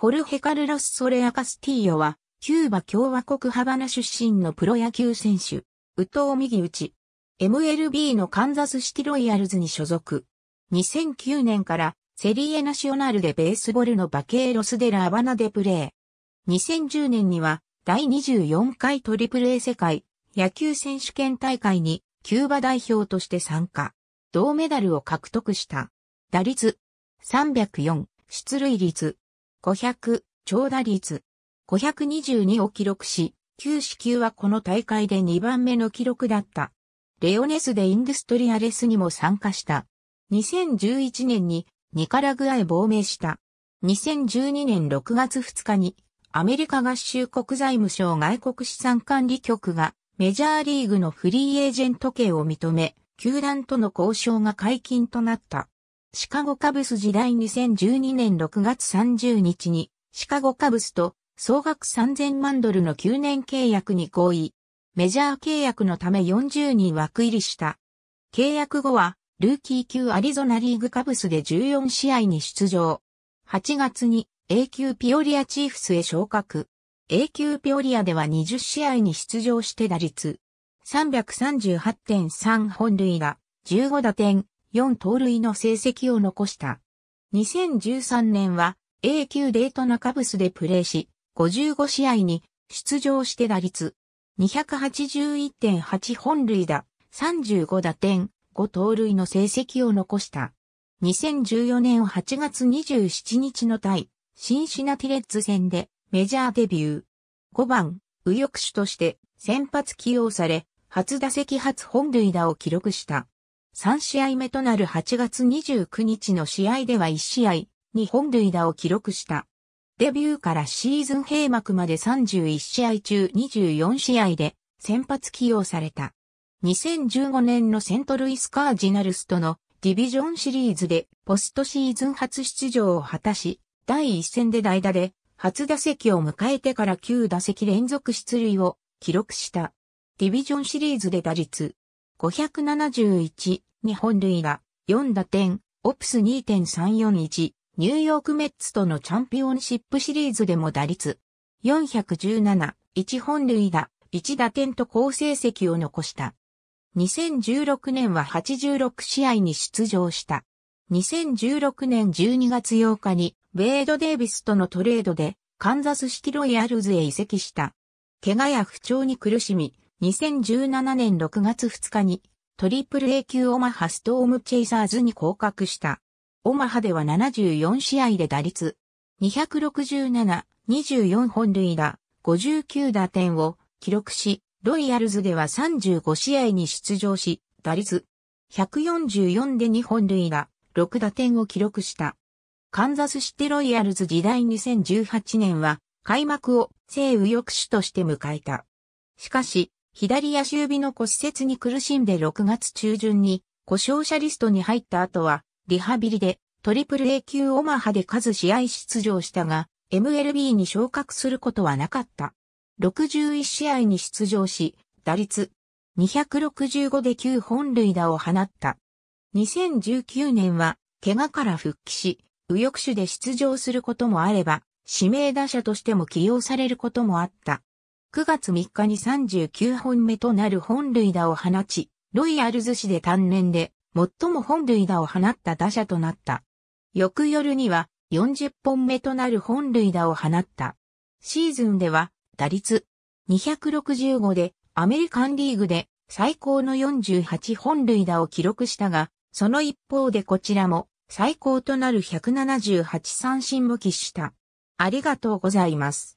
ホルヘ・カルロス・ソレア・カスティーヨは、キューバ共和国ハバナ出身のプロ野球選手、ウトウ右打ち。MLB のカンザスシティロイヤルズに所属。2009年からセリエナショナルでベースボールのバケーロスデラ・アバナでプレー。2010年には第24回トリプル A 世界野球選手権大会にキューバ代表として参加。銅メダルを獲得した。打率304、出塁率500、長打率、522を記録し、旧死球はこの大会で2番目の記録だった。レオネスでインドストリアレスにも参加した。2011年にニカラグアへ亡命した。2012年6月2日にアメリカ合衆国財務省外国資産管理局がメジャーリーグのフリーエージェント系を認め、球団との交渉が解禁となった。シカゴカブス時代2012年6月30日に、シカゴカブスと総額3000万ドルの9年契約に合意。メジャー契約のため40人枠入りした。契約後は、ルーキー級アリゾナリーグカブスで14試合に出場。8月に A 級ピオリアチーフスへ昇格。A 級ピオリアでは20試合に出場して打率。338.3本塁打、15打点、4盗塁の成績を残した。2013年は A 級デートナカブスでプレーし、55試合に出場して打率281.8本塁打、35打点、5盗塁の成績を残した。2014年8月27日の対、シンシナティレッツ戦でメジャーデビュー。5番、右翼手として先発起用され、初打席初本塁打を記録した。3試合目となる8月29日の試合では1試合、2本塁打を記録した。デビューからシーズン閉幕まで31試合中24試合で先発起用された。2015年のセントルイスカージナルスとのディビジョンシリーズでポストシーズン初出場を果たし、第一戦で代打で初打席を迎えてから9打席連続出塁を記録した。ディビジョンシリーズで打率571日本類が4打点、オプス2.341、ニューヨークメッツとのチャンピオンシップシリーズでも打率417、1本類が1打点と好成績を残した。2016年は86試合に出場した。2016年12月8日に、ウェイド・デイビスとのトレードで、カンザスシロイヤルズへ移籍した。怪我や不調に苦しみ、2017年6月2日に、トリプル A 級オマハストームチェイサーズに降格した。オマハでは74試合で打率、267、24本塁打、59打点を記録し、ロイヤルズでは35試合に出場し、打率144で2本塁打、6打点を記録した。カンザスシティロイヤルズ時代2018年は開幕を西右翼手として迎えた。しかし、左足指の骨折に苦しんで6月中旬に故障者リストに入った後はリハビリでトリプル A 級オマハで数試合出場したが MLB に昇格することはなかった。61試合に出場し打率265で9本塁打を放った。2019年は怪我から復帰し右翼手で出場することもあれば指名打者としても起用されることもあった。9月3日に39本目となる本塁打を放ち、ロイヤルズ市で単年で最も本塁打を放った打者となった。翌夜には40本目となる本塁打を放った。シーズンでは打率265でアメリカンリーグで最高の48本塁打を記録したが、その一方でこちらも最高となる178三振も喫した。ありがとうございます。